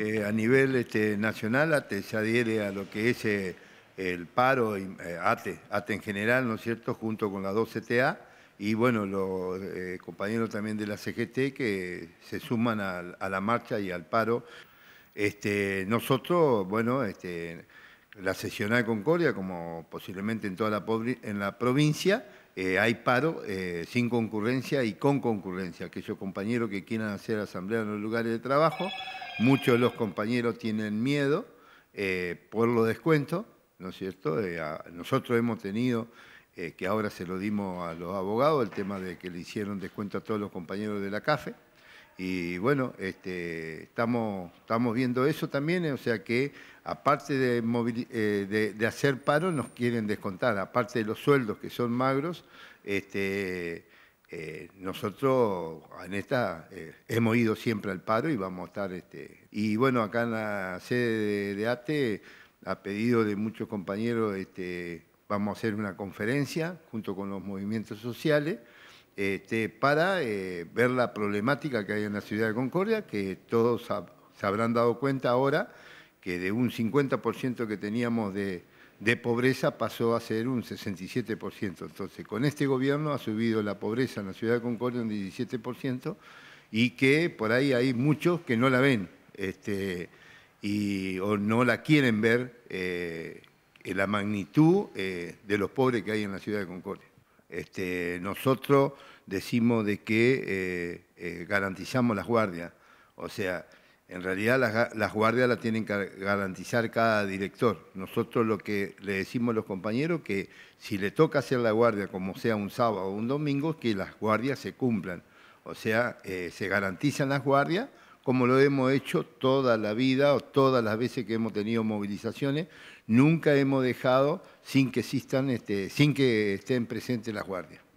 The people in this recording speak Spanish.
Eh, a nivel este, nacional ATE se adhiere a lo que es eh, el paro, eh, ATE, ATE en general, ¿no es cierto?, junto con la 2CTA y bueno, los compañeros también de la CGT que se suman a, la marcha y al paro. Este, nosotros, bueno, este, la de Concordia, como posiblemente en toda la, en la provincia, hay paro sin concurrencia y con concurrencia. Aquellos compañeros que quieran hacer asamblea en los lugares de trabajo Muchos de los compañeros tienen miedo eh, por los descuentos, ¿no es cierto? Eh, nosotros hemos tenido, eh, que ahora se lo dimos a los abogados, el tema de que le hicieron descuento a todos los compañeros de la CAFE. Y bueno, este, estamos, estamos viendo eso también, o sea que aparte de, de, hacer paro, nos quieren descontar, aparte de los sueldos que son magros, este, eh, nosotros en esta eh, hemos ido siempre al paro y vamos a estar. Este, y bueno, acá en la sede de, ATE, a pedido de muchos compañeros, este, vamos a hacer una conferencia junto con los movimientos sociales este, para eh, ver la problemática que hay en la ciudad de Concordia, que todos se habrán dado cuenta ahora que de un 50% que teníamos de de pobreza pasó a ser un 67%. Entonces, con este gobierno ha subido la pobreza en la ciudad de Concordia un 17% y que por ahí hay muchos que no la ven este, y, o no la quieren ver eh, la magnitud eh, de los pobres que hay en la ciudad de Concordia. Este, nosotros decimos de que eh, garantizamos las guardias, o sea, en realidad las, guardias las tienen que garantizar cada director. Nosotros lo que le decimos a los compañeros que si le toca hacer la guardia, como sea un sábado o un domingo, que las guardias se cumplan. O sea, eh, se garantizan las guardias como lo hemos hecho toda la vida o todas las veces que hemos tenido movilizaciones. Nunca hemos dejado sin que existan, este, sin que estén presentes las guardias.